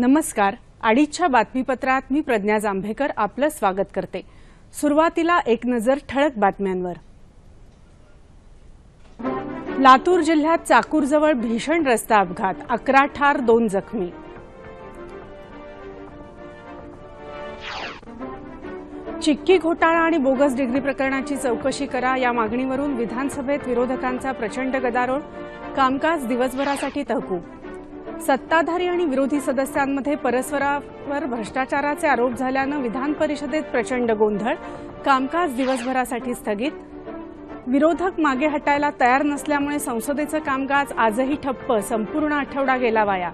नमस्कार अडीचच्या बातमीपत्रात मी प्रज्ञा जांभेकर आपलं स्वागत करते सुरुवातीला एक नजर ठळक बातम्यांवर लातूर जिल्ह्यात चाकूरजवळ भीषण रस्ता अपघात अकरा ठार दोन जखमी चिक्की घोटाळा आणि बोगस डिग्री प्रकरणाची चौकशी करा या मागणीवरून विधानसभेत विरोधकांचा प्रचंड गदारोळ कामकाज दिवसभरासाठी तहकूब सत्ताधारी आणि विरोधी सदस्यांमध्ये परस्परावर भ्रष्टाचाराचे आरोप झाल्यानं विधान परिषदेत प्रचंड गोंधळ कामकाज दिवसभरासाठी स्थगित विरोधक मागे हटायला तयार नसल्यामुळे संसदेचं कामकाज आजही ठप्प संपूर्ण आठवडा गेला वाया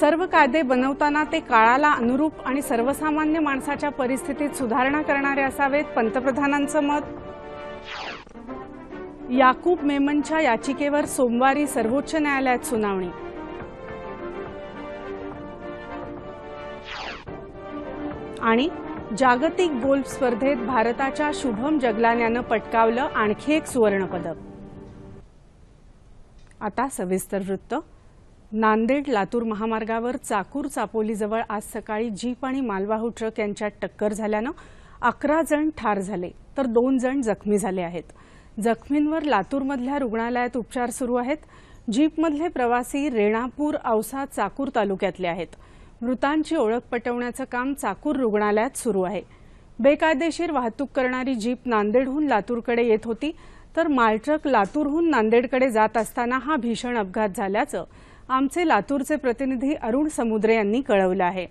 सर्व कायदे बनवताना ते काळाला अनुरूप आणि सर्वसामान्य माणसाच्या परिस्थितीत सुधारणा करणारे असावेत पंतप्रधानांचं मत याकूब मेमनच्या याचिकेवर सोमवारी सर्वोच्च न्यायालयात सुनावणी आणि जागतिक गोल्फ स्पर्धेत भारताच्या शुभम जगलान पटकावलं आणखी एक सुवर्णपदक आता सविस्तर वृत्त नांदेड लातूर महामार्गावर चाकूर चापोलीजवळ आज सकाळी जीप आणि मालवाहू ट्रक यांच्यात टक्कर झाल्यानं अकरा जण ठार झाले तर दोन जण जखमी झाले आहेत जखमींवर लातूरमधल्या रुग्णालयात उपचार सुरू आहेत जीपमधले प्रवासी रेणापूर औसा चाकूर तालुक्यातले आहेत मृतांची ओळख पटवण्याचं काम चाकूर रुग्णालयात सुरू आहे बेकायदेशीर वाहतूक करणारी जीप नांदेडहून लातूरकडे येत होती तर मालट्रक लातूरहून नांदेडकडे जात असताना हा भीषण अपघात झाल्याचं आमचे लातूरचे प्रतिनिधी अरुण समुद्रे यांनी कळवलं आहे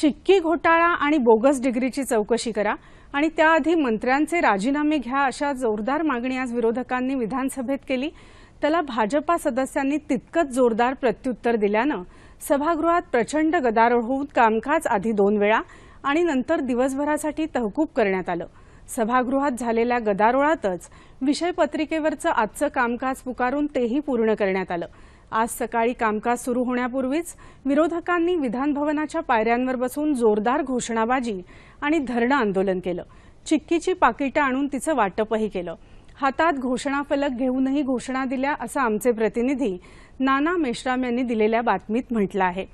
चिक्की घोटाळा आणि बोगस डिग्रीची चौकशी करा आणि त्याआधी मंत्र्यांचे राजीनामे घ्या अशा जोरदार मागणी आज विरोधकांनी विधानसभेत केली त्याला भाजपा सदस्यांनी तितकंच जोरदार प्रत्युत्तर दिल्यानं सभागृहात प्रचंड गदारोळ होऊन कामकाज आधी दोन वेळा आणि नंतर दिवसभरासाठी तहकूब करण्यात आलं सभागृहात झालेल्या गदारोळातच विषयपत्रिकेवरचं आजचं कामकाज पुकारून तेही पूर्ण करण्यात आलं आज सकाळी कामकाज सुरू होण्यापूर्वीच विरोधकांनी विधानभवनाच्या पायऱ्यांवर बसून जोरदार घोषणाबाजी आणि धरणं आंदोलन केलं चिक्कीची पाकिटं आणून तिचं वाटपही केलं हातात घोषणा फलक घेऊनही घोषणा दिल्या असं आमचे प्रतिनिधी नाना मेश्राम यांनी दिलेल्या बातमीत म्हटलं आहे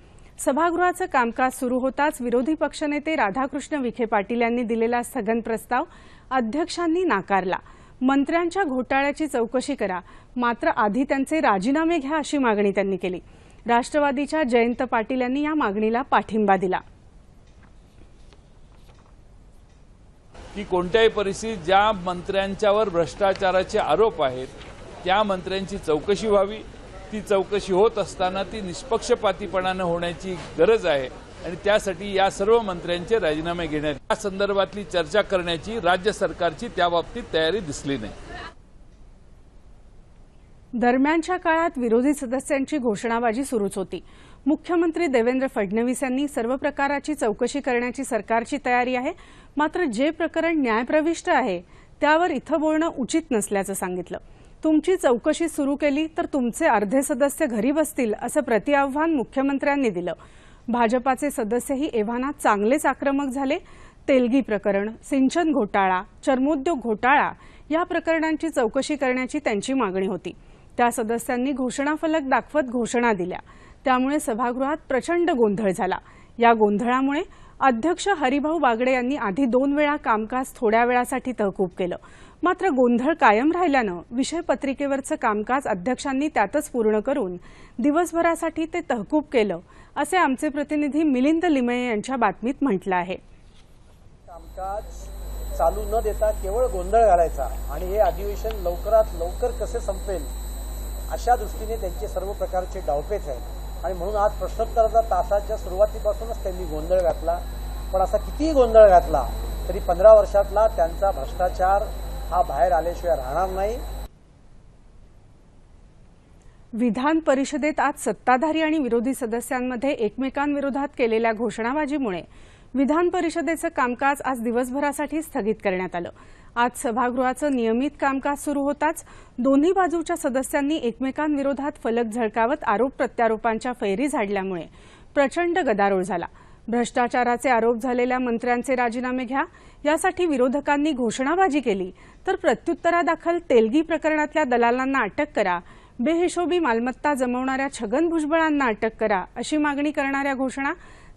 सभागृहाचं कामकाज सुरू होताच विरोधी पक्षनेते राधाकृष्ण विखे पाटील यांनी दिलेला स्थगन प्रस्ताव अध्यक्षांनी नाकारला मंत्र्यांच्या घोटाळ्याची चौकशी करा मात्र आधी त्यांचे राजीनामे घ्या अशी मागणी त्यांनी केली राष्ट्रवादीच्या जयंत पाटील यांनी या मागणीला पाठिंबा दिला की कोणत्याही परिस्थितीत ज्या मंत्र्यांच्यावर भ्रष्टाचाराचे आरोप आहेत त्या मंत्र्यांची चौकशी व्हावी ती चौकशी होत असताना ती निष्पक्षपातीपणानं होण्याची गरज आहे आणि त्यासाठी या सर्व मंत्र्यांचे राजीनामे घेण्यात या संदर्भातली चर्चा करण्याची राज्य सरकारची त्याबाबतीत तयारी दिसली नाही दरम्यानच्या काळात विरोधी सदस्यांची घोषणाबाजी सुरूच होती मुख्यमंत्री देवेंद्र फडणवीस यांनी सर्व प्रकाराची चौकशी करण्याची सरकारची तयारी आहे मात्र जे प्रकरण न्यायप्रविष्ट आहे त्यावर इथं बोलणं उचित नसल्याचं सांगितलं तुमची चौकशी सुरू केली तर तुमचे अर्धे सदस्य घरी बसतील असं प्रतिआव्हान मुख्यमंत्र्यांनी दिलं भाजपाचे सदस्यही एव्हाना चांगलेच आक्रमक झाले तेलगी प्रकरण सिंचन घोटाळा चर्मोद्योग घोटाळा या प्रकरणांची चौकशी करण्याची त्यांची मागणी होती त्या सदस्यांनी घोषणाफलक दाखवत घोषणा दिल्या त्यामुळे सभागृहात प्रचंड गोंधळ झाला या गोंधळामुळे अध्यक्ष हरिभाऊ बागडे यांनी आधी दोन वेळा कामकाज थोड्या वेळासाठी तहकूब केलं मात्र गोंधळ कायम राहिल्यानं विषय पत्रिकेवरचं कामकाज अध्यक्षांनी त्यातच पूर्ण करून दिवसभरासाठी ते तहकूब केलं असे आमचे प्रतिनिधी मिलिंद लिमये यांच्या बातमीत म्हटलं आहे कामकाज चालू न देता केवळ गोंधळ घालायचा आणि हे अधिवेशन लवकरात लवकर कसे संपेल अशा दृष्टीने त्यांचे सर्व प्रकारचे डावपेच आहेत आणि म्हणून आज प्रश्नोत्तराचा तासाच्या सुरुवातीपासूनच त्यांनी गोंधळ घातला पण असा कितीही गोंधळ घातला तरी पंधरा वर्षातला त्यांचा भ्रष्टाचार हा बाहेर आल्याशिवाय राहणार नाही विधान परिषदेत आज सत्ताधारी आणि विरोधी सदस्यांमध्ये एकमेकांविरोधात केलेल्या घोषणाबाजीमुळे विधान परिषदेचं कामकाज आज दिवसभरासाठी स्थगित करण्यात आलं आज सभागृहाचं नियमित कामकाज सुरू होताच दोन्ही बाजूच्या सदस्यांनी एकमेकांविरोधात फलक झळकावत आरोप प्रत्यारोपांच्या फैरी झाडल्यामुळे प्रचंड गदारोळ झाला भ्रष्टाचाराचे आरोप झालेल्या मंत्र्यांचे राजीनामे घ्या यासाठी विरोधकांनी घोषणाबाजी केली तर प्रत्युत्तरादाखल तेलगी प्रकरणातल्या दलालांना अटक करा बेहिशोबी मालमत्ता जमवणाऱ्या छगन भुजबळांना अटक करा अशी मागणी करणाऱ्या घोषणा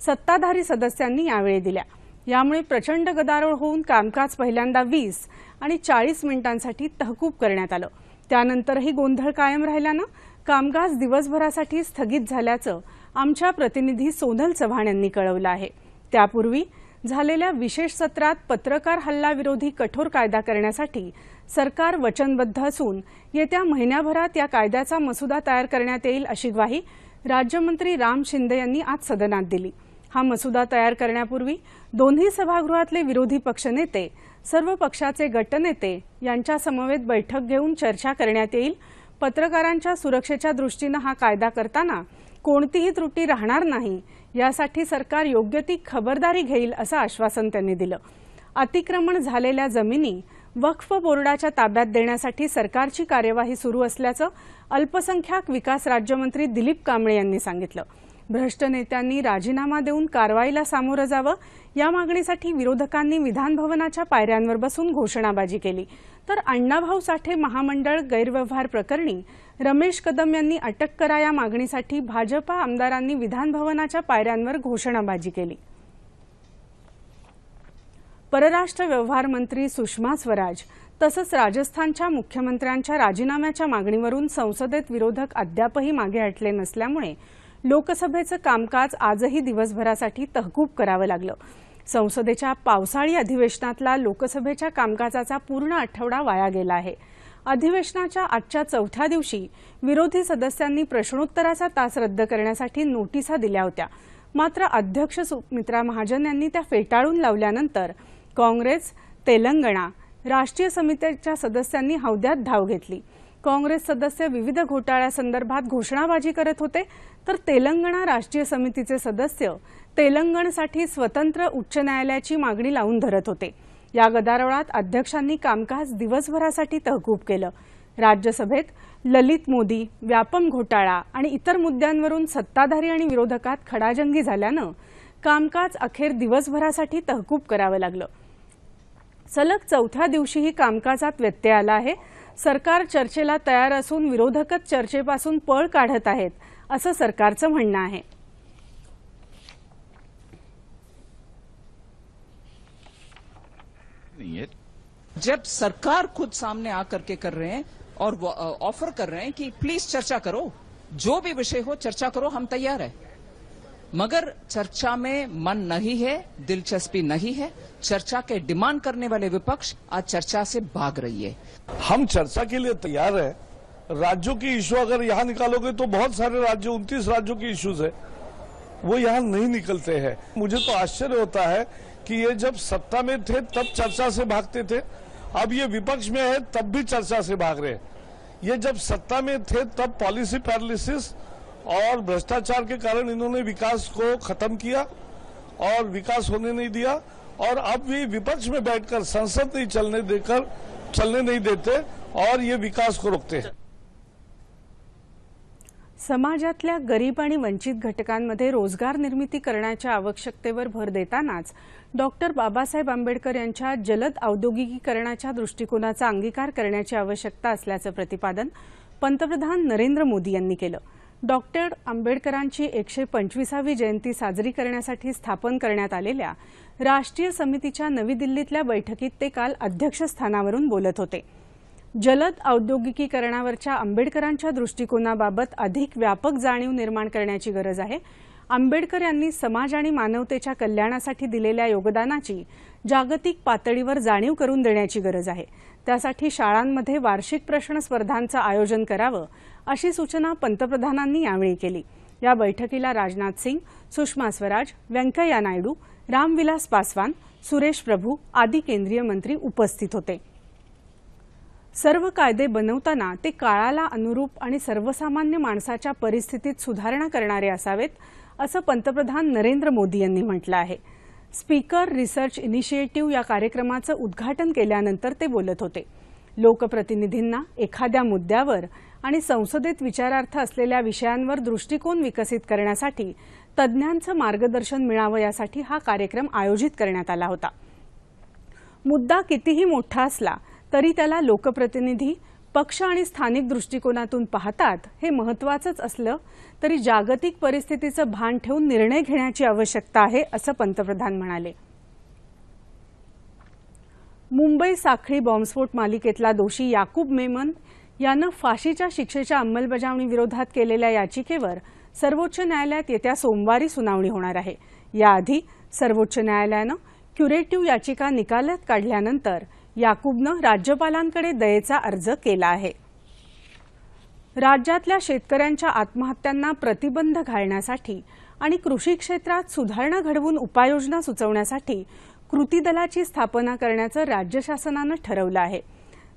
सत्ताधारी सदस्यांनी यावेळी दिल्या यामुळे प्रचंड गदारोळ होऊन कामकाज पहिल्यांदा वीस आणि चाळीस मिनिटांसाठी तहकूब करण्यात आलं त्यानंतरही गोंधळ कायम राहिल्यानं कामकाज दिवसभरासाठी स्थगित झाल्याचं आमच्या प्रतिनिधी सोनल चव्हाण यांनी कळवलं आहे त्यापूर्वी झालेल्या विशेष सत्रात पत्रकार हल्लाविरोधी कठोर कायदा करण्यासाठी सरकार वचनबद्ध असून येत्या महिन्याभरात या कायद्याचा मसुदा तयार करण्यात येईल अशी ग्वाही राज्यमंत्री राम शिंदे यांनी आज सदनात दिली हा मसुदा तयार करण्यापूर्वी दोन्ही सभागृहातले विरोधी पक्षनेते सर्व पक्षाचे गटनेते यांच्यासमवेत बैठक घेऊन चर्चा करण्यात येईल पत्रकारांच्या सुरक्षेच्या दृष्टीनं हा कायदा करताना कोणतीही त्रुटी राहणार नाही यासाठी सरकार योग्य ती खबरदारी घेईल असं आश्वासन त्यांनी दिलं अतिक्रमण झालेल्या जमिनी वक्फ बोर्डाच्या ताब्यात देण्यासाठी सरकारची कार्यवाही सुरू असल्याचं अल्पसंख्याक विकास राज्यमंत्री दिलीप कांबळे यांनी सांगितलं भ्रष्ट नेत्यांनी राजीनामा देऊन कारवाईला सामोरं जावं या मागणीसाठी विरोधकांनी विधानभवनाच्या पायऱ्यांवर बसून घोषणाबाजी केली तर अण्णाभाऊ साठे महामंडळ गैरव्यवहार प्रकरणी रमेश कदम यांनी अटक करा या मागणीसाठी भाजपा आमदारांनी विधानभवनाच्या पायऱ्यांवर घोषणाबाजी केली परराष्ट्र व्यवहार मंत्री सुषमा स्वराज तसंच राजस्थानच्या मुख्यमंत्र्यांच्या राजीनाम्याच्या मागणीवरून संसदेत विरोधक अद्यापही मागे हटले नसल्यामुळे लोकसभेचं कामकाज आजही दिवसभरासाठी तहकूब करावं लागलं संसदेच्या पावसाळी अधिवेशनातला लोकसभेच्या कामकाजाचा पूर्ण आठवडा वाया गेला आहे अधिवेशनाच्या आजच्या चौथ्या दिवशी विरोधी सदस्यांनी प्रश्नोत्तराचा तास रद्द करण्यासाठी नोटिसा दिल्या होत्या मात्र अध्यक्ष सुमित्रा महाजन यांनी त्या फेटाळून लावल्यानंतर काँग्रेस तेलंगणा राष्ट्रीय समितीच्या सदस्यांनी हौद्यात धाव घेतली काँग्रेस सदस्य विविध घोटाळ्यासंदर्भात घोषणाबाजी करत होते तर तेलंगणा राष्ट्रीय समितीचे सदस्य तेलंगणसाठी स्वतंत्र उच्च न्यायालयाची मागणी लावून धरत होते या गदारोळात अध्यक्षांनी कामकाज दिवसभरासाठी तहकूब केलं राज्यसभेत ललित मोदी व्यापम घोटाळा आणि इतर मुद्द्यांवरून सत्ताधारी आणि विरोधकात खडाजंगी झाल्यानं कामकाज अखेर दिवसभरासाठी तहकूब करावं लागलं सलग चौथ्या दिवशीही कामकाजात व्यत्यय आला आहे सरकार चर्चेला तैयार विरोधक चर्चेपास पड़ का सरकार जब सरकार खुद सामने आकर के कर रहे हैं और ऑफर कर रहे हैं कि प्लीज चर्चा करो जो भी विषय हो चर्चा करो हम तैयार है मगर चर्चा में मन नहीं है दिलचस्पी नहीं है चर्चा के डिमांड करने वाले विपक्ष आज चर्चा से भाग रही है हम चर्चा के लिए तैयार है राज्यों की इश्यू अगर यहाँ निकालोगे तो बहुत सारे राज्य उनतीस राज्यों की इश्यूज है वो यहाँ नहीं निकलते हैं मुझे तो आश्चर्य होता है कि ये जब सत्ता में थे तब चर्चा से भागते थे अब ये विपक्ष में है तब भी चर्चा से भाग रहे ये जब सत्ता में थे तब पॉलिसी पैरालिसिस और भ्रष्टाचार के कारण इन्होंने विकास को खत्म किया और विकास होने नहीं दिया और अब भी विपक्ष में बैठकर संसद नहीं चलने देकर चलने नहीं देते और ये विकास को रोकते हैं समाजातल्या गरीब आणि वंचित घटकांमध्ये रोजगार निर्मिती करण्याच्या आवश्यकतेवर भर देतानाच डॉक्टर बाबासाहेब आंबेडकर यांच्या जलद औद्योगिकीकरणाच्या दृष्टिकोनाचा अंगीकार करण्याची आवश्यकता असल्याचं प्रतिपादन पंतप्रधान नरेंद्र मोदी यांनी केलं डॉक्टर आंबेडकरांची एकशे पंचवीसावी जयंती साजरी करण्यासाठी स्थापन करण्यात आलेल्या राष्ट्रीय समितीच्या नवी दिल्लीतल्या बैठकीत ते काल अध्यक्षस्थानावरून बोलत होते जलद औद्योगिकीकरणावरच्या आंबेडकरांच्या दृष्टिकोनाबाबत अधिक व्यापक जाणीव निर्माण करण्याची गरज आहे आंबेडकर यांनी समाज आणि मानवतेच्या कल्याणासाठी दिलेल्या योगदानाची जागतिक पातळीवर जाणीव करून देण्याची गरज आहे त्यासाठी शाळांमध्ये वार्षिक प्रश्न स्पर्धांचं आयोजन करावं अशी सूचना पंतप्रधानांनी यावेळी केली या बैठकीला राजनाथ सिंग सुषमा स्वराज व्यंकय्या नायडू रामविलास पासवान सुरेश प्रभू आदी केंद्रीय मंत्री उपस्थित होते सर्व कायदे बनवताना ते काळाला अनुरूप आणि सर्वसामान्य माणसाच्या परिस्थितीत सुधारणा करणारे असावेत असं पंतप्रधान नरेंद्र मोदी यांनी म्हटलं आहे स्पीकर रिसर्च इनिशिएटिव्ह या कार्यक्रमाचं उद्घाटन केल्यानंतर ते बोलत होते लोकप्रतिनिधींना एखाद्या मुद्द्यावर आणि संसदेत विचारार्थ असलेल्या विषयांवर दृष्टिकोन विकसित करण्यासाठी तज्ज्ञांचं मार्गदर्शन मिळावं यासाठी हा कार्यक्रम आयोजित करण्यात आला होता मुद्दा कितीही मोठा असला तरी त्याला लोकप्रतिनिधी पक्ष आणि स्थानिक दृष्टिकोनातून पाहतात हे महत्वाचंच असलं तरी जागतिक परिस्थितीचं भान ठेवून निर्णय घेण्याची आवश्यकता आहे असं पंतप्रधान म्हणाले मुंबई साखळी बॉम्बस्फोट मालिकेतला दोषी याकूब मेमन यानं फाशीच्या शिक्षेच्या अंमलबजावणीविरोधात केलेल्या याचिकेवर सर्वोच्च न्यायालयात येत्या सोमवारी सुनावणी होणार आहे याआधी सर्वोच्च न्यायालयानं क्युरेटिव्ह याचिका निकालात काढल्यानंतर याकूबनं राज्यपालांकडे दयेचा अर्ज केला आहे राज्यातल्या शेतकऱ्यांच्या आत्महत्यांना प्रतिबंध घालण्यासाठी आणि कृषी क्षेत्रात सुधारणा घडवून उपाययोजना सुचवण्यासाठी कृती दलाची स्थापना करण्याचं राज्य शासनानं ठरवलं आहे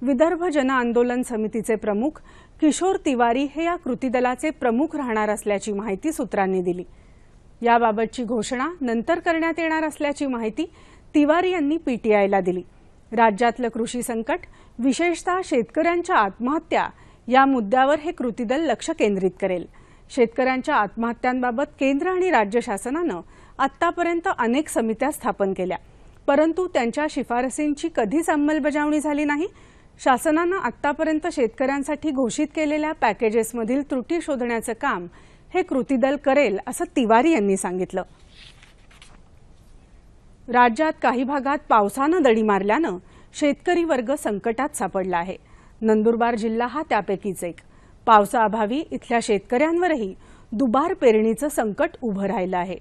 विदर्भ जन आंदोलन समितीचे प्रमुख किशोर तिवारी हे या कृती दलाचे प्रमुख राहणार असल्याची माहिती सूत्रांनी दिली याबाबतची घोषणा नंतर करण्यात येणार असल्याची माहिती तिवारी यांनी पीटीआयला दिली राज्यातलं कृषी संकट विशेषतः शेतकऱ्यांच्या आत्महत्या या मुद्द्यावर हे कृती दल लक्ष केंद्रित करेल शेतकऱ्यांच्या आत्महत्यांबाबत केंद्र आणि राज्य शासनानं आतापर्यंत अनेक समित्या स्थापन केल्या परंतु त्यांच्या शिफारसींची कधीच अंमलबजावणी झाली नाही शासनानं आतापर्यंत शेतकऱ्यांसाठी घोषित केलेल्या पॅकेजेसमधील त्रुटी शोधण्याचं काम हे कृती दल करेल असं तिवारी यांनी सांगितलं राज्यात काही भागात पावसानं दडी मारल्यानं शेतकरी वर्ग संकटात सापडला आहे नंदुरबार जिल्हा हा त्यापैकीच एक पावसाअभावी इथल्या शेतकऱ्यांवरही दुबार पेरणीचं संकट उभं राहिलं आहे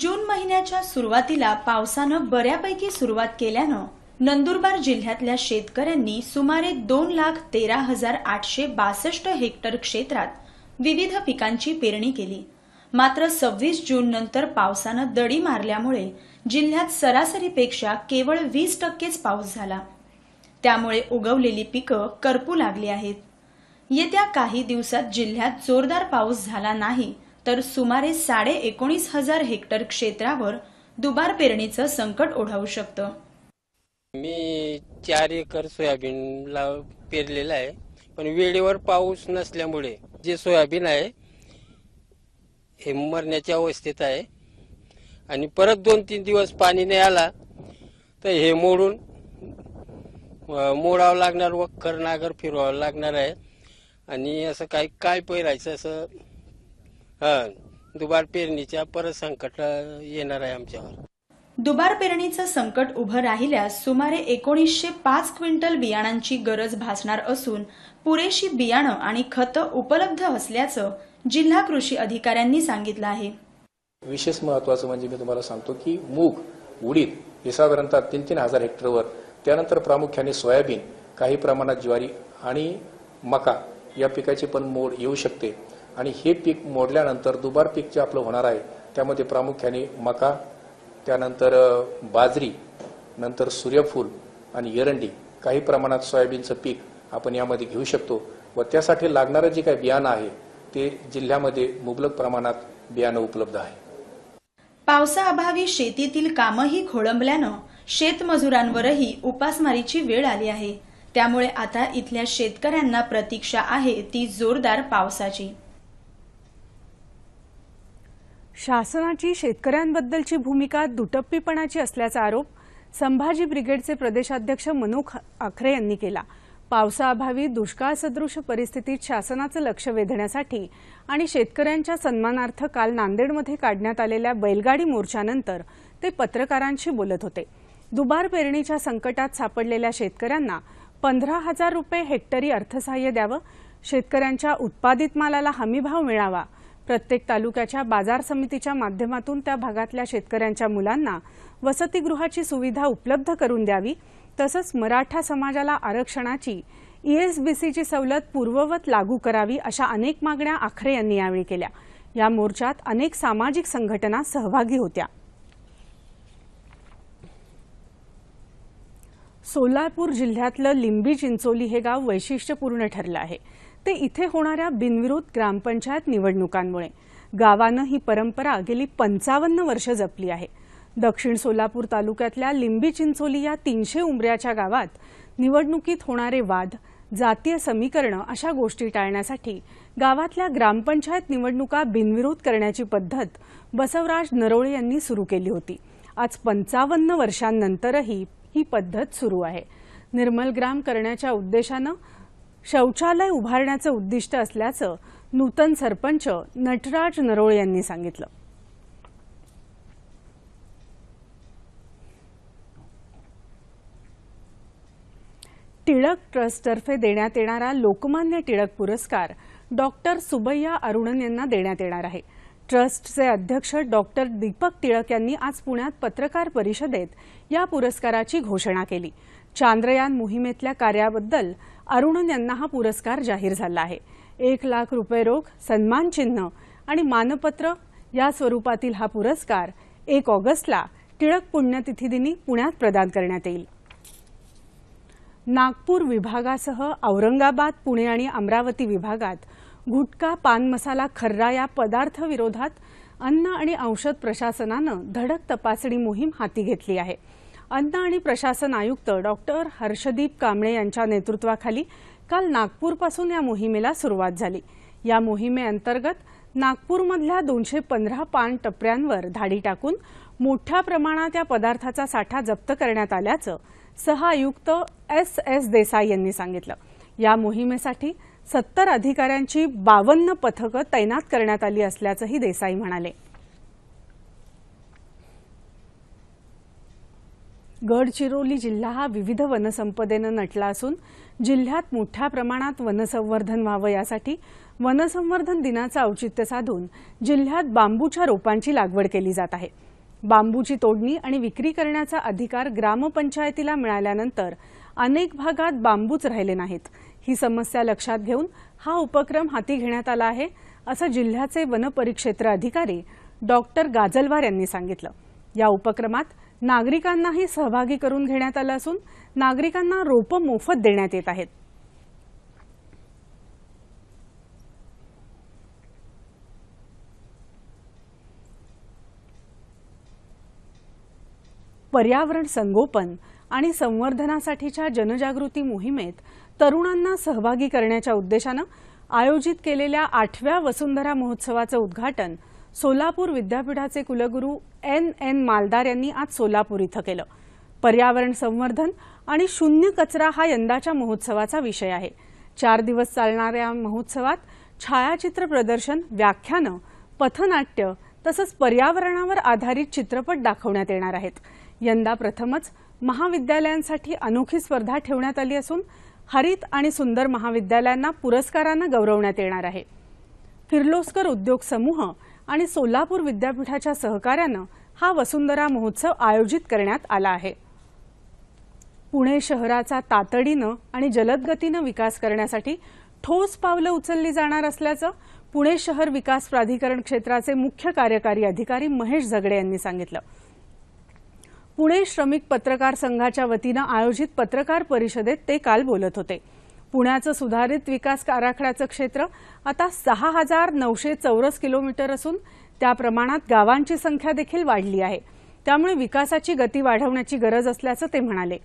जून महिन्याच्या सुरुवातीला पावसानं बऱ्यापैकी सुरुवात केल्यानं नंदुरबार जिल्ह्यातल्या शेतकऱ्यांनी सुमारे दोन लाख तेरा हजार आठशे बासष्ट हेक्टर क्षेत्रात विविध पिकांची पेरणी केली मात्र सव्वीस जून नंतर पावसानं दडी मारल्यामुळे जिल्ह्यात सरासरीपेक्षा केवळ वीस टक्केच पाऊस झाला त्यामुळे उगवलेली पिकं करपू लागली आहेत येत्या काही दिवसात जिल्ह्यात जोरदार पाऊस झाला नाही तर सुमारे साडे एकोणीस हजार हेक्टर क्षेत्रावर दुबार पेरणीचं संकट ओढावू शकतं मी चार एकर सोयाबीन ला पेरलेला आहे पण वेळेवर पाऊस नसल्यामुळे जे सोयाबीन आहे हे मरण्याच्या अवस्थेत आहे आणि परत दोन तीन दिवस पाणी नाही आला तर हे मोडून मोडावं लागणार व नागर फिरवावं लागणार आहे आणि असं काही काय पेरायचं असं हां दुबार पेरणीच्या परत संकट येणार आहे आमच्यावर दुबार पेरणीचं संकट उभं राहिल्यास सुमारे एकोणीसशे पाच क्विंटल बियाणांची गरज भासणार असून पुरेशी बियाणं आणि खतं उपलब्ध असल्याचं जिल्हा कृषी अधिकाऱ्यांनी सांगितलं आहे विशेष महत्वाचं म्हणजे मी तुम्हाला सांगतो की मूग उडीद हे साधारणतः तीन तीन हजार हेक्टरवर त्यानंतर प्रामुख्याने सोयाबीन काही प्रमाणात ज्वारी आणि मका या पिकाची पण मोड येऊ शकते आणि हे पीक मोडल्यानंतर दुबार पीक जे आपलं होणार आहे त्यामध्ये प्रामुख्याने मका त्यानंतर बाजरी नंतर सूर्यफूल आणि एरंडी काही प्रमाणात सोयाबीनचं पीक आपण यामध्ये घेऊ शकतो व त्यासाठी लागणारं जे काही बियाणं आहे ते जिल्ह्यामध्ये मुबलक प्रमाणात बियाणं उपलब्ध आहे पावसाअभावी शेतीतील कामही खोळंबल्यानं शेतमजुरांवरही उपासमारीची वेळ आली आहे त्यामुळे आता इथल्या शेतकऱ्यांना प्रतीक्षा आहे ती जोरदार पावसाची शासनाची शेतकऱ्यांबद्दलची भूमिका दुटप्पीपणाची असल्याचा आरोप संभाजी ब्रिगेडचे प्रदेशाध्यक्ष मनोख आखरे यांनी केला पावसाअभावी दुष्काळ सदृश परिस्थितीत शासनाचं लक्ष वेधण्यासाठी आणि शेतकऱ्यांच्या सन्मानार्थ काल नांदेडमध्ये काढण्यात आलेल्या बैलगाडी मोर्चानंतर ते पत्रकारांशी बोलत होते दुबार पेरणीच्या संकटात सापडलेल्या शेतकऱ्यांना पंधरा हजार रुपये हेक्टरी अर्थसहाय्य द्यावं शेतकऱ्यांच्या उत्पादित मालाला हमीभाव मिळावा प्रत्येक तालुक्याच्या बाजार समितीच्या माध्यमातून त्या भागातल्या शेतकऱ्यांच्या मुलांना वसतिगृहाची सुविधा उपलब्ध करून द्यावी तसंच मराठा समाजाला आरक्षणाची ईएसबीसीची e सवलत पूर्ववत लागू करावी अशा अनेक मागण्या आखरे यांनी यावेळी केल्या या मोर्चात अनेक सामाजिक संघटना सहभागी होत्या सोलापूर जिल्ह्यातलं लिंबी चिंचोली हे गाव वैशिष्ट्यपूर्ण ठरलं आहे ते इथे होणाऱ्या बिनविरोध ग्रामपंचायत निवडणुकांमुळे गावानं ही परंपरा गेली पंचावन्न वर्ष जपली आहे दक्षिण सोलापूर तालुक्यातल्या लिंबी चिंचोली या तीनशे उमऱ्याच्या गावात निवडणुकीत होणारे वाद जातीय समीकरणं अशा गोष्टी टाळण्यासाठी गावातल्या ग्रामपंचायत निवडणुका बिनविरोध करण्याची पद्धत बसवराज नरोळे यांनी सुरू केली होती आज पंचावन्न वर्षांनंतरही ही पद्धत सुरू आहे निर्मल ग्राम करण्याच्या उद्देशानं शौचालय उभारण्याचं उद्दिष्ट असल्याचं नूतन सरपंच नटराज नरोळ यांनी सांगितलं टिळक ट्रस्टतर्फे देण्यात येणारा लोकमान्य टिळक पुरस्कार डॉक्टर सुबैया अरुणन यांना देण्यात येणार आहे ट्रस्टचे अध्यक्ष डॉक्टर दीपक टिळक यांनी आज पुण्यात पत्रकार परिषदेत या पुरस्काराची घोषणा केली चांद्रयान मोहिमेतल्या कार्याबद्दल अरुणन यांना हा पुरस्कार जाहीर झाला आहे एक लाख रुपये रोख सन्मानचिन्ह आणि मानपत्र या स्वरूपातील हा पुरस्कार एक ऑगस्टला टिळक पुण्यतिथीदिनी पुण्यात प्रदान करण्यात येईल नागपूर विभागासह औरंगाबाद पुणे आणि अमरावती विभागात गुटखा पान मसाला खर्रा या विरोधात अन्न आणि औषध प्रशासनानं धडक तपासणी मोहीम हाती घेतली आहे अन्न आणि प्रशासन आयुक्त डॉक्टर हर्षदीप कांबळे यांच्या नेतृत्वाखाली काल नागपूरपासून या मोहिमेला सुरुवात झाली या मोहिमेअंतर्गत नागपूरमधल्या दोनशे पंधरा पान टपऱ्यांवर धाडी टाकून मोठ्या प्रमाणात या पदार्थाचा साठा जप्त करण्यात आल्याचं सह आयुक्त एस एस देसाई यांनी सांगितलं या मोहिमेसाठी सत्तर अधिकाऱ्यांची बावन्न पथकं तैनात करण्यात आली असल्याचंही देसाई म्हणाले गडचिरोली जिल्हा हा विविध वनसंपदेनं नटला असून जिल्ह्यात मोठ्या प्रमाणात वनसंवर्धन व्हावं यासाठी वनसंवर्धन दिनाचं औचित्य साधून जिल्ह्यात बांबूच्या रोपांची लागवड केली जात आहे बांबूची तोडणी आणि विक्री करण्याचा अधिकार ग्रामपंचायतीला मिळाल्यानंतर अनेक भागात बांबूच राहिले नाहीत ही समस्या लक्षात घेऊन हा उपक्रम हाती घेण्यात आला आहे असं जिल्ह्याचे वनपरिक्षेत्र अधिकारी डॉक्टर गाजलवार यांनी सांगितलं या उपक्रमात नागरिकांनाही सहभागी करून घेण्यात आलं असून नागरिकांना रोप मोफत देण्यात येत आहेत पर्यावरण संगोपन आणि संवर्धनासाठीच्या जनजागृती मोहिमेत तरुणांना सहभागी करण्याच्या उद्देशानं आयोजित केलेल्या आठव्या वसुंधरा महोत्सवाचं उद्घाटन सोलापूर विद्यापीठाचे कुलगुरू एन एन मालदार यांनी आज सोलापूर इथं केलं पर्यावरण संवर्धन आणि शून्य कचरा हा यंदाच्या महोत्सवाचा विषय आहे चार दिवस चालणाऱ्या महोत्सवात छायाचित्र प्रदर्शन व्याख्यानं पथनाट्य तसंच पर्यावरणावर आधारित चित्रपट दाखवण्यात येणार आहेत यंदा प्रथमच महाविद्यालयांसाठी अनोखी स्पर्धा ठेवण्यात आली असून हरित आणि सुंदर महाविद्यालयांना पुरस्कारानं गौरवण्यात येणार आहे किर्लोस्कर उद्योग समूह आणि सोलापूर विद्यापीठाच्या सहकार्यानं हा वसुंधरा महोत्सव आयोजित करण्यात आला आहे पुणे शहराचा तातडीनं आणि जलदगतीनं विकास करण्यासाठी ठोस पावलं उचलली जाणार असल्याचं पुणे शहर विकास प्राधिकरण क्षेत्राचे मुख्य कार्यकारी अधिकारी महेश झगडे यांनी सांगितलं पुणे श्रमिक पत्रकार संघाच्या वतीनं आयोजित पत्रकार परिषदेत ते काल बोलत होते पुण्याचं सुधारित विकास आराखड्याचं क्षेत्र आता सहा हजार नऊशे चौरस किलोमीटर असून त्या प्रमाणात गावांची संख्या देखील वाढली आहे त्यामुळे विकासाची गती वाढवण्याची गरज असल्याचं ते म्हणाले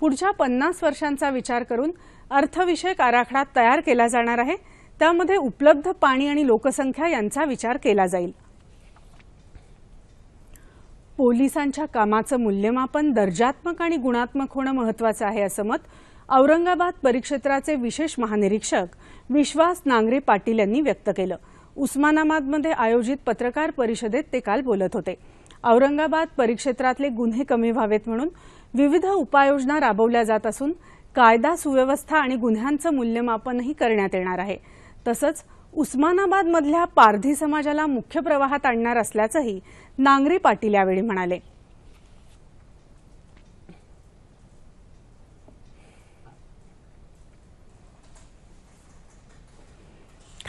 पुढच्या पन्नास वर्षांचा विचार करून अर्थविषयक आराखडा तयार केला जाणार आहे त्यामध्ये उपलब्ध पाणी आणि लोकसंख्या यांचा विचार केला जाईल पोलिसांच्या कामाचं मूल्यमापन दर्जात्मक आणि गुणात्मक होणं महत्वाचं आहे असं मत औरंगाबाद परिक्षेत्राचे विशेष महानिरीक्षक विश्वास नांगरे पाटील यांनी व्यक्त केलं उस्मानाबादमध्ये आयोजित पत्रकार परिषदेत ते काल बोलत होते औरंगाबाद परिक्षेत्रातले गुन्हे कमी व्हावेत म्हणून विविध उपाययोजना राबवल्या जात असून कायदा सुव्यवस्था आणि गुन्ह्यांचं मूल्यमापनही करण्यात येणार आहे तसंच उस्मानाबादमधल्या पारधी समाजाला मुख्य प्रवाहात आणणार असल्याचंही नांगरे पाटील यावेळी म्हणाले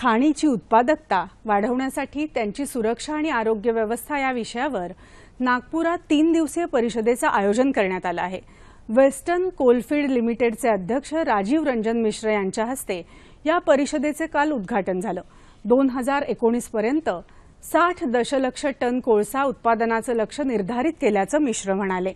खाणीची उत्पादकता वाढवण्यासाठी त्यांची सुरक्षा आणि आरोग्य व्यवस्था या विषयावर नागपुरात तीन दिवसीय परिषदेचं आयोजन करण्यात आलं आहे वेस्टर्न कोलफिल्ड लिमिटेडचे अध्यक्ष राजीव रंजन मिश्र यांच्या हस्ते या परिषदेचे काल उद्घाटन झालं दोन हजार एकोणीसपर्यंत साठ दशलक्ष टन कोळसा उत्पादनाचं लक्ष निर्धारित केल्याचं मिश्र म्हणाले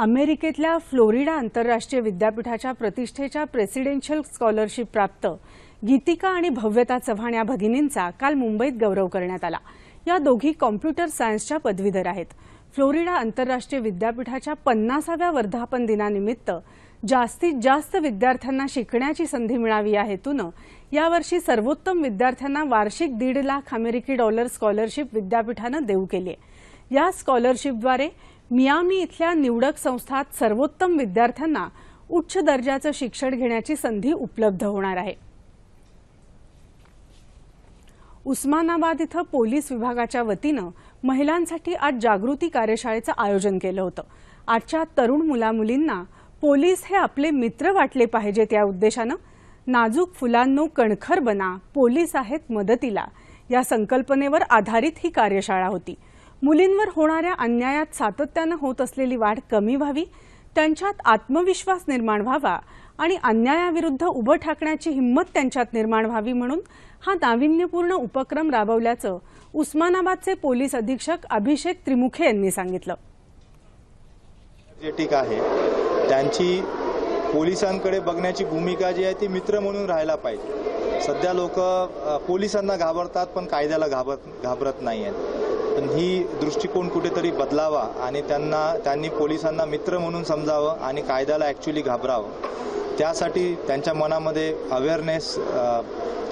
अमेरिकेतल्या फ्लोरिडा आंतरराष्ट्रीय विद्यापीठाच्या प्रतिष्ठेच्या प्रेसिडेन्शियल स्कॉलरशिप प्राप्त गीतिका आणि भव्यता चव्हाण या भगिनींचा काल मुंबईत गौरव करण्यात आला या दोघी कॉम्प्युटर सायन्सच्या पदवीधर आहेत फ्लोरिडा आंतरराष्ट्रीय विद्यापीठाच्या पन्नासाव्या वर्धापन दिनानिमित्त जास्तीत जास्त विद्यार्थ्यांना शिकण्याची संधी मिळावी या हेतूनं यावर्षी सर्वोत्तम विद्यार्थ्यांना वार्षिक दीड लाख अमेरिकी डॉलर स्कॉलरशिप विद्यापीठानं देऊ केली या स्कॉलरशिपद्वारे मियामी इथल्या निवडक संस्थात सर्वोत्तम विद्यार्थ्यांना उच्च दर्जाचं शिक्षण घेण्याची संधी उपलब्ध होणार आहे उस्मानाबाद इथं पोलीस विभागाच्या वतीनं महिलांसाठी आज जागृती कार्यशाळेचं आयोजन केलं होतं आजच्या तरुण मुलामुलींना पोलीस हे आपले मित्र वाटले पाहिजेत या उद्देशानं नाजूक फुलांनो कणखर बना पोलीस आहेत मदतीला या संकल्पनेवर आधारित ही कार्यशाळा होती मुलींवर होणाऱ्या अन्यायात सातत्यानं होत असलेली वाढ कमी व्हावी त्यांच्यात आत्मविश्वास निर्माण व्हावा आणि अन्यायाविरुद्ध उभं ठाकण्याची हिंमत त्यांच्यात निर्माण व्हावी म्हणून हा नाविन्यपूर्ण उपक्रम राबवल्याचं उस्मानाबादचे पोलीस अधीक्षक अभिषेक त्रिमुखे यांनी सांगितलं ठीक आहे त्यांची पोलिसांकडे बघण्याची भूमिका जी आहे ती मित्र म्हणून राहायला पाहिजे सध्या लोक पोलिसांना घाबरतात पण कायद्याला घाबरत घाबरत नाही आहेत पण ही दृष्टिकोन कुठेतरी बदलावा आणि त्यांना त्यांनी पोलिसांना मित्र म्हणून समजावं आणि कायद्याला ॲक्च्युली घाबरावं त्यासाठी त्यांच्या मनामध्ये अवेअरनेस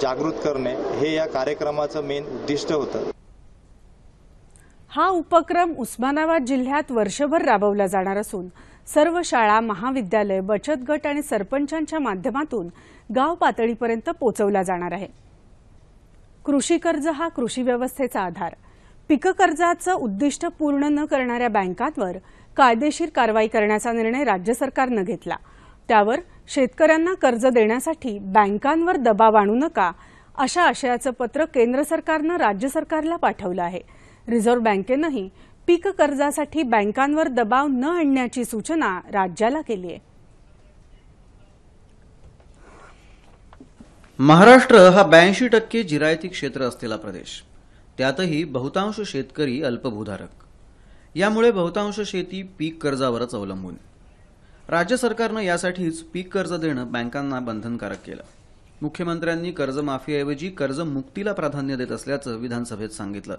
जागृत करणे हे या कार्यक्रमाचं मेन उद्दिष्ट होतं हा उपक्रम उस्मानाबाद जिल्ह्यात वर्षभर राबवला जाणार असून सर्व शाळा महाविद्यालय बचत गट आणि सरपंचांच्या माध्यमातून गाव पातळीपर्यंत पोचवला जाणार आहे कृषी कर्ज हा कृषी व्यवस्थेचा आधार पीक कर्जाचं उद्दिष्ट पूर्ण न करणाऱ्या बँकांवर कायदेशीर कारवाई करण्याचा निर्णय राज्य सरकारनं घेतला त्यावर शेतकऱ्यांना कर्ज देण्यासाठी बँकांवर दबाव आणू नका अशा आशयाचं पत्र केंद्र सरकारनं राज्य सरकारला पाठवलं आहे रिझर्व्ह बँकेनंही पीक कर्जासाठी बँकांवर दबाव न आणण्याची सूचना राज्याला केली आहे महाराष्ट्र हा ब्याऐंशी टक्के जिरायती क्षेत्र असलेला प्रदेश त्यातही बहुतांश शेतकरी अल्पभूधारक यामुळे बहुतांश शेती पीक कर्जावरच अवलंबून राज्य सरकारनं यासाठीच पीक कर्ज देणं बँकांना बंधनकारक केलं मुख्यमंत्र्यांनी कर्जमाफीऐवजी कर्जमुक्तीला प्राधान्य देत असल्याचं विधानसभेत सांगितलं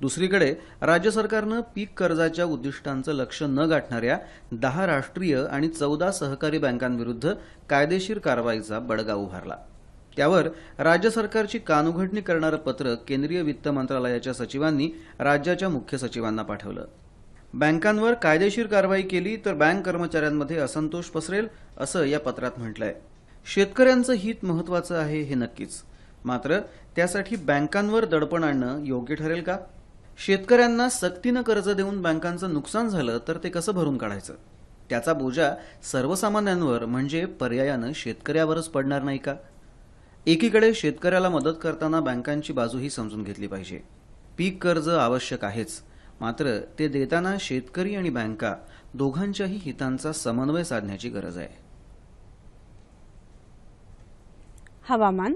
दुसरीकडे राज्य सरकारनं पीक कर्जाच्या उद्दिष्टांचं लक्ष न गाठणाऱ्या दहा राष्ट्रीय आणि चौदा सहकारी बँकांविरुद्ध कायदेशीर कारवाईचा बडगा उभारला त्यावर राज्य सरकारची कानउघडणी करणारं पत्र केंद्रीय वित्त मंत्रालयाच्या सचिवांनी राज्याच्या मुख्य सचिवांना पाठवलं बँकांवर कायदेशीर कारवाई केली तर बँक कर्मचाऱ्यांमध्ये असंतोष पसरेल असं या पत्रात म्हटलंय शेतकऱ्यांचं हित महत्वाचं आहे हे नक्कीच मात्र त्यासाठी बँकांवर दडपण आणणं योग्य ठरेल का शेतकऱ्यांना सक्तीनं कर्ज देऊन बँकांचं नुकसान झालं तर ते कसं भरून काढायचं त्याचा बोजा सर्वसामान्यांवर म्हणजे पर्यायानं शेतकऱ्यावरच पडणार नाही का एकीकडे शेतकऱ्याला मदत करताना बँकांची बाजूही समजून घेतली पाहिजे पीक कर्ज आवश्यक आहेच मात्र ते देताना शेतकरी आणि बँका दोघांच्याही हितांचा समन्वय साधण्याची गरज आहे हवामान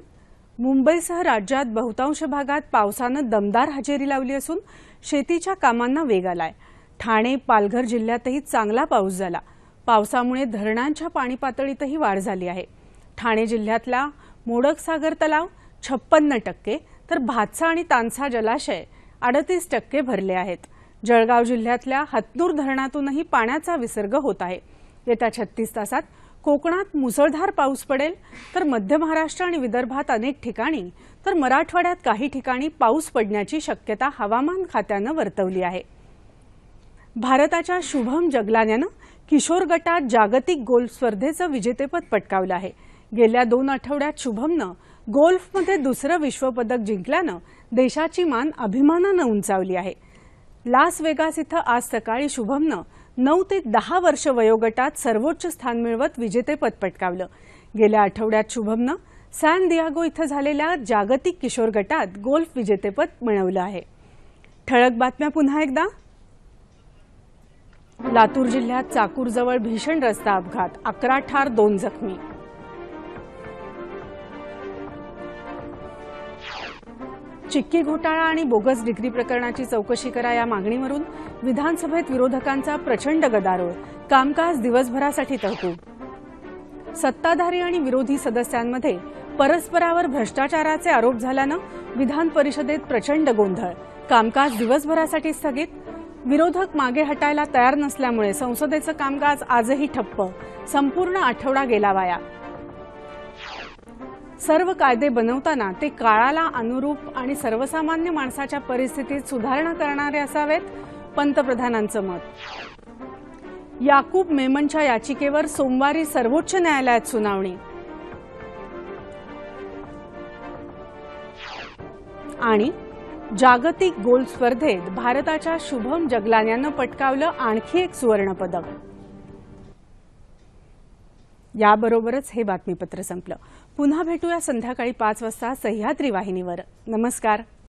मुंबईसह राज्यात बहुतांश भागात पावसानं दमदार हजेरी लावली असून शेतीच्या कामांना वेग आलाय ठाणे पालघर जिल्ह्यातही चांगला पाऊस झाला पावसामुळे धरणांच्या पाणी पातळीतही वाढ झाली आहे ठाणे जिल्ह्यातला मोडकसागर तलाव छप्पन्न टक्के तर भातसा आणि तानसा जलाशय अडतीस टक्के भरले आहेत जळगाव जिल्ह्यातल्या हतनूर धरणातूनही पाण्याचा विसर्ग होत आहे येत्या छत्तीस तासात कोकणात मुसळधार पाऊस पडेल तर मध्य महाराष्ट्र आणि विदर्भात अनेक ठिकाणी तर मराठवाड्यात काही ठिकाणी पाऊस पडण्याची शक्यता हवामान खात्यानं वर्तवली आहे भारताच्या शुभम जगलान्यानं किशोर गटात जागतिक गोल्फ स्पर्धेचं विजेतेपद पटकावलं आहे गेल्या दोन आठवड्यात शुभमनं गोल्फमध्ये दुसरं विश्वपदक जिंकल्यानं देशाची मान अभिमानानं उंचावली आहे लास वेगास इथं आज सकाळी शुभमनं नऊ ते दहा वर्ष वयोगटात सर्वोच्च स्थान मिळवत विजेतेपद पटकावलं गेल्या आठवड्यात शुभमनं सॅन दियागो इथं झालेल्या जागतिक किशोर गटात गोल्फ विजेतेपद मिळवलं आहे ठळक बातम्या पुन्हा एकदा लातूर जिल्ह्यात चाकूरजवळ भीषण रस्ता अपघात अकरा ठार दोन जखमी चिक्की घोटाळा आणि बोगस डिग्री प्रकरणाची चौकशी करा या मागणीवरून विधानसभेत विरोधकांचा प्रचंड गदारोळ कामकाज दिवसभरासाठी तहकूब सत्ताधारी आणि विरोधी सदस्यांमध्ये परस्परावर भ्रष्टाचाराचे आरोप झाल्यानं विधान परिषदेत प्रचंड गोंधळ कामकाज दिवसभरासाठी स्थगित विरोधक मागे हटायला तयार नसल्यामुळे संसदेचं कामकाज आजही ठप्प संपूर्ण आठवडा गेला वाया सर्व कायदे बनवताना ते काळाला अनुरूप आणि सर्वसामान्य माणसाच्या परिस्थितीत सुधारणा करणारे असावेत पंतप्रधानांचं मत याकूब मेमनच्या याचिकेवर सोमवारी सर्वोच्च न्यायालयात सुनावणी आणि जागतिक गोल स्पर्धेत भारताच्या शुभम जगलान यानं पटकावलं आणखी एक सुवर्णपदक याबरोबरच हे बातमीपत्र संपलं पुन्हा भेटूया संध्याकाळी पाच वाजता सह्याद्री वाहिनीवर नमस्कार